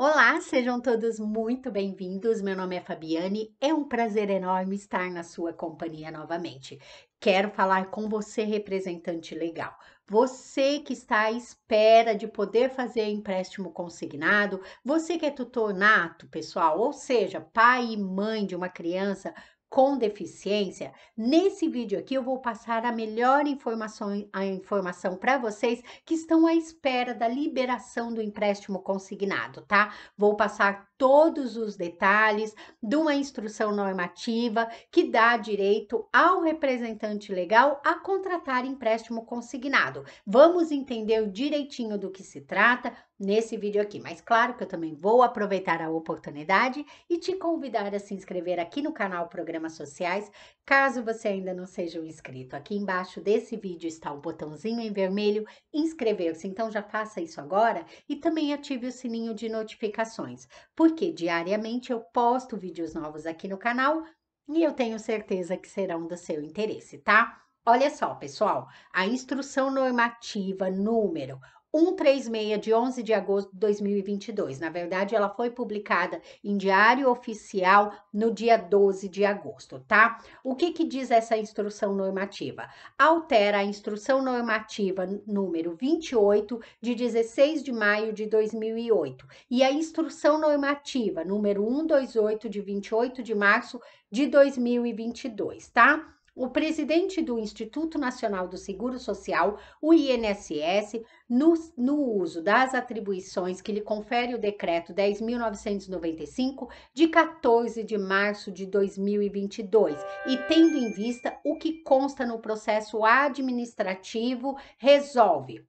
Olá, sejam todos muito bem-vindos. Meu nome é Fabiane. É um prazer enorme estar na sua companhia novamente. Quero falar com você, representante legal. Você que está à espera de poder fazer empréstimo consignado, você que é tutor nato, pessoal, ou seja, pai e mãe de uma criança com deficiência, nesse vídeo aqui eu vou passar a melhor informação, a informação para vocês que estão à espera da liberação do empréstimo consignado, tá? Vou passar todos os detalhes de uma instrução normativa que dá direito ao representante legal a contratar empréstimo consignado. Vamos entender direitinho do que se trata, nesse vídeo aqui. Mas claro que eu também vou aproveitar a oportunidade e te convidar a se inscrever aqui no canal Programas Sociais, caso você ainda não seja um inscrito. Aqui embaixo desse vídeo está o um botãozinho em vermelho inscrever-se, então já faça isso agora e também ative o sininho de notificações, porque diariamente eu posto vídeos novos aqui no canal e eu tenho certeza que serão do seu interesse, tá? Olha só, pessoal, a instrução normativa número 136 de 11 de agosto de 2022. Na verdade, ela foi publicada em Diário Oficial no dia 12 de agosto, tá? O que que diz essa instrução normativa? Altera a instrução normativa número 28 de 16 de maio de 2008 e a instrução normativa número 128 de 28 de março de 2022, tá? o presidente do Instituto Nacional do Seguro Social, o INSS, no, no uso das atribuições que lhe confere o Decreto 10.995, de 14 de março de 2022, e tendo em vista o que consta no processo administrativo, resolve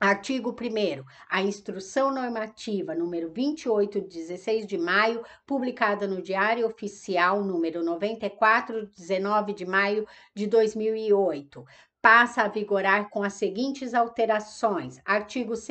Artigo 1 A Instrução Normativa número 28 de 16 de maio, publicada no Diário Oficial número 94, 19 de maio de 2008, passa a vigorar com as seguintes alterações: artigo 2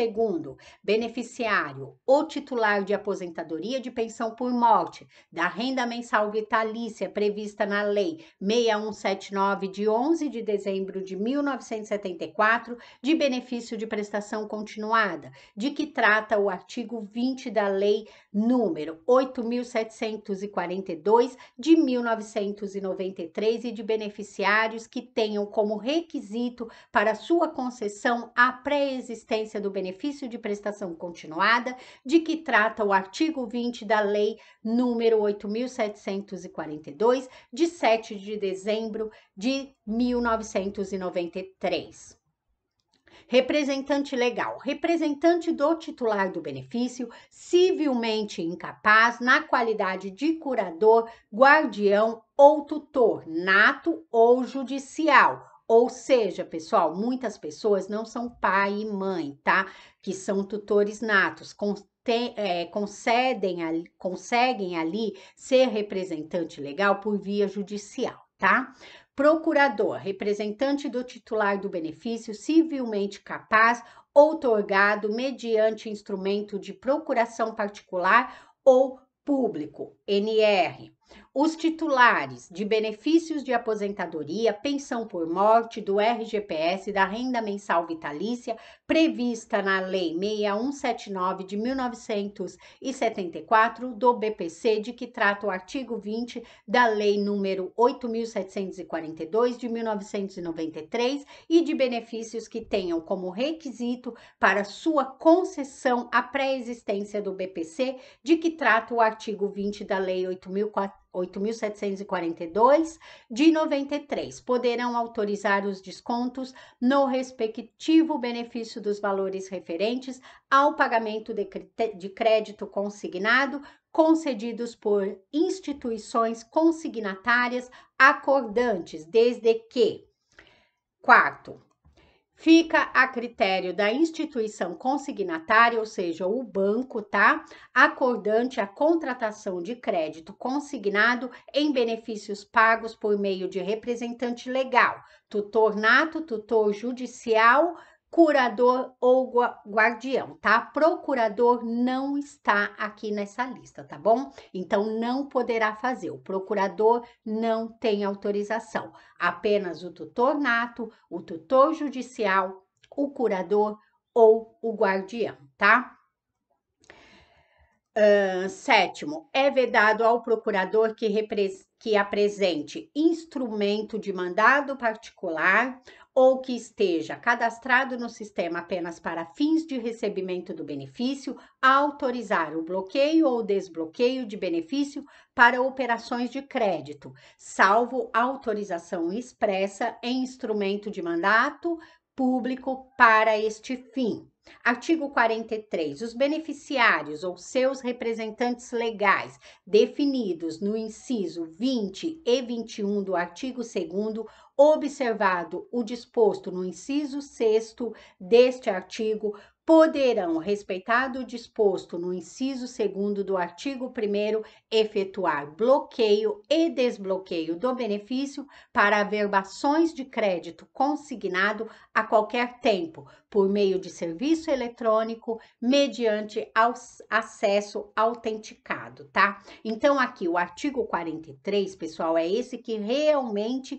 beneficiário ou titular de aposentadoria de pensão por morte da renda mensal vitalícia prevista na lei 6179 de 11 de dezembro de 1974 de benefício de prestação continuada, de que trata o artigo 20 da lei número 8742 de 1993 e de beneficiários que tenham como requisito requisito para sua concessão à pré-existência do benefício de prestação continuada, de que trata o artigo 20 da Lei número 8742, de 7 de dezembro de 1993. Representante legal, representante do titular do benefício, civilmente incapaz, na qualidade de curador, guardião ou tutor, nato ou judicial, ou seja, pessoal, muitas pessoas não são pai e mãe, tá? Que são tutores natos, com, é, concedem, ali, conseguem ali ser representante legal por via judicial, tá? Procurador, representante do titular do benefício civilmente capaz, outorgado mediante instrumento de procuração particular ou público, NR. Os titulares de benefícios de aposentadoria, pensão por morte, do RGPS, da renda mensal vitalícia, prevista na Lei 6179 de 1974 do BPC, de que trata o artigo 20 da Lei número 8742 de 1993 e de benefícios que tenham como requisito para sua concessão a pré-existência do BPC, de que trata o artigo 20 da Lei 8400 8.742 de 93 poderão autorizar os descontos no respectivo benefício dos valores referentes ao pagamento de, de crédito consignado concedidos por instituições consignatárias acordantes, desde que quarto fica a critério da instituição consignatária, ou seja, o banco, tá? Acordante a contratação de crédito consignado em benefícios pagos por meio de representante legal, tutor nato, tutor judicial, curador ou guardião, tá? Procurador não está aqui nessa lista, tá bom? Então não poderá fazer. O procurador não tem autorização. Apenas o tutor nato, o tutor judicial, o curador ou o guardião, tá? Uh, sétimo, é vedado ao procurador que, que apresente instrumento de mandado particular ou que esteja cadastrado no sistema apenas para fins de recebimento do benefício, autorizar o bloqueio ou desbloqueio de benefício para operações de crédito, salvo autorização expressa em instrumento de mandato público para este fim. Artigo 43. Os beneficiários ou seus representantes legais, definidos no inciso 20 e 21 do artigo 2, observado o disposto no inciso 6 deste artigo, poderão, respeitado o disposto no inciso segundo do artigo 1 efetuar bloqueio e desbloqueio do benefício para averbações de crédito consignado a qualquer tempo, por meio de serviço eletrônico, mediante acesso autenticado, tá? Então aqui o artigo 43, pessoal, é esse que realmente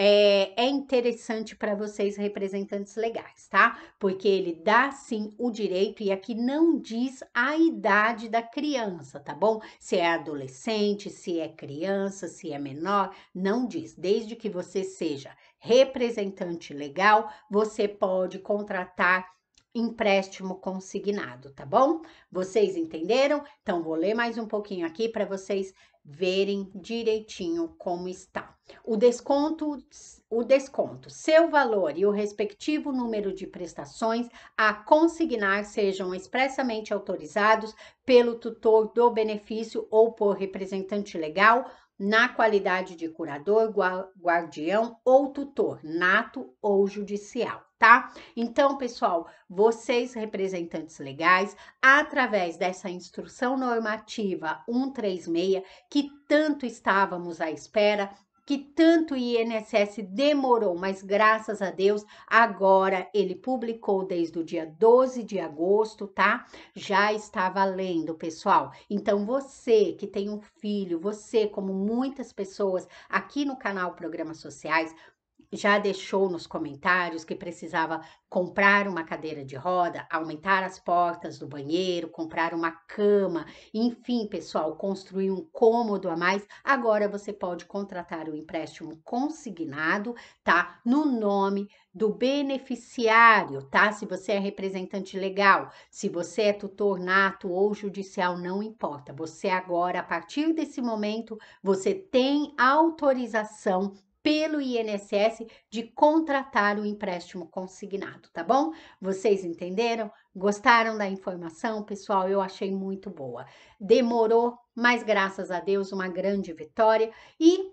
é, é interessante para vocês, representantes legais, tá? Porque ele dá sim o direito, e aqui não diz a idade da criança, tá bom? Se é adolescente, se é criança, se é menor, não diz. Desde que você seja representante legal, você pode contratar empréstimo consignado, tá bom? Vocês entenderam? Então vou ler mais um pouquinho aqui para vocês verem direitinho como está. O desconto, o desconto, seu valor e o respectivo número de prestações a consignar sejam expressamente autorizados pelo tutor do benefício ou por representante legal na qualidade de curador, guardião ou tutor, nato ou judicial, tá? Então, pessoal, vocês representantes legais, através dessa instrução normativa 136 que tanto estávamos à espera, que tanto o INSS demorou, mas graças a Deus, agora ele publicou desde o dia 12 de agosto, tá? Já está valendo, pessoal. Então, você que tem um filho, você, como muitas pessoas aqui no canal Programas Sociais, já deixou nos comentários que precisava comprar uma cadeira de roda, aumentar as portas do banheiro, comprar uma cama, enfim, pessoal, construir um cômodo a mais. Agora você pode contratar o um empréstimo consignado, tá? No nome do beneficiário, tá? Se você é representante legal, se você é tutor nato ou judicial, não importa. Você agora, a partir desse momento, você tem autorização pelo INSS de contratar o empréstimo consignado, tá bom? Vocês entenderam? Gostaram da informação, pessoal? Eu achei muito boa. Demorou, mas graças a Deus uma grande vitória e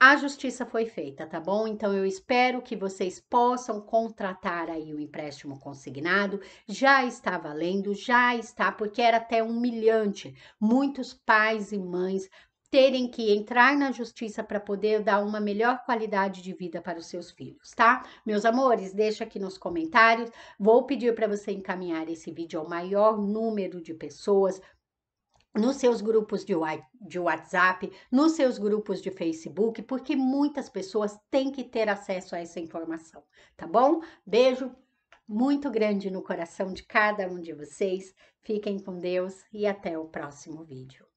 a justiça foi feita, tá bom? Então eu espero que vocês possam contratar aí o empréstimo consignado. Já está valendo, já está, porque era até humilhante. Muitos pais e mães terem que entrar na justiça para poder dar uma melhor qualidade de vida para os seus filhos, tá? Meus amores, deixa aqui nos comentários. Vou pedir para você encaminhar esse vídeo ao maior número de pessoas, nos seus grupos de WhatsApp, nos seus grupos de Facebook, porque muitas pessoas têm que ter acesso a essa informação, tá bom? Beijo muito grande no coração de cada um de vocês. Fiquem com Deus e até o próximo vídeo.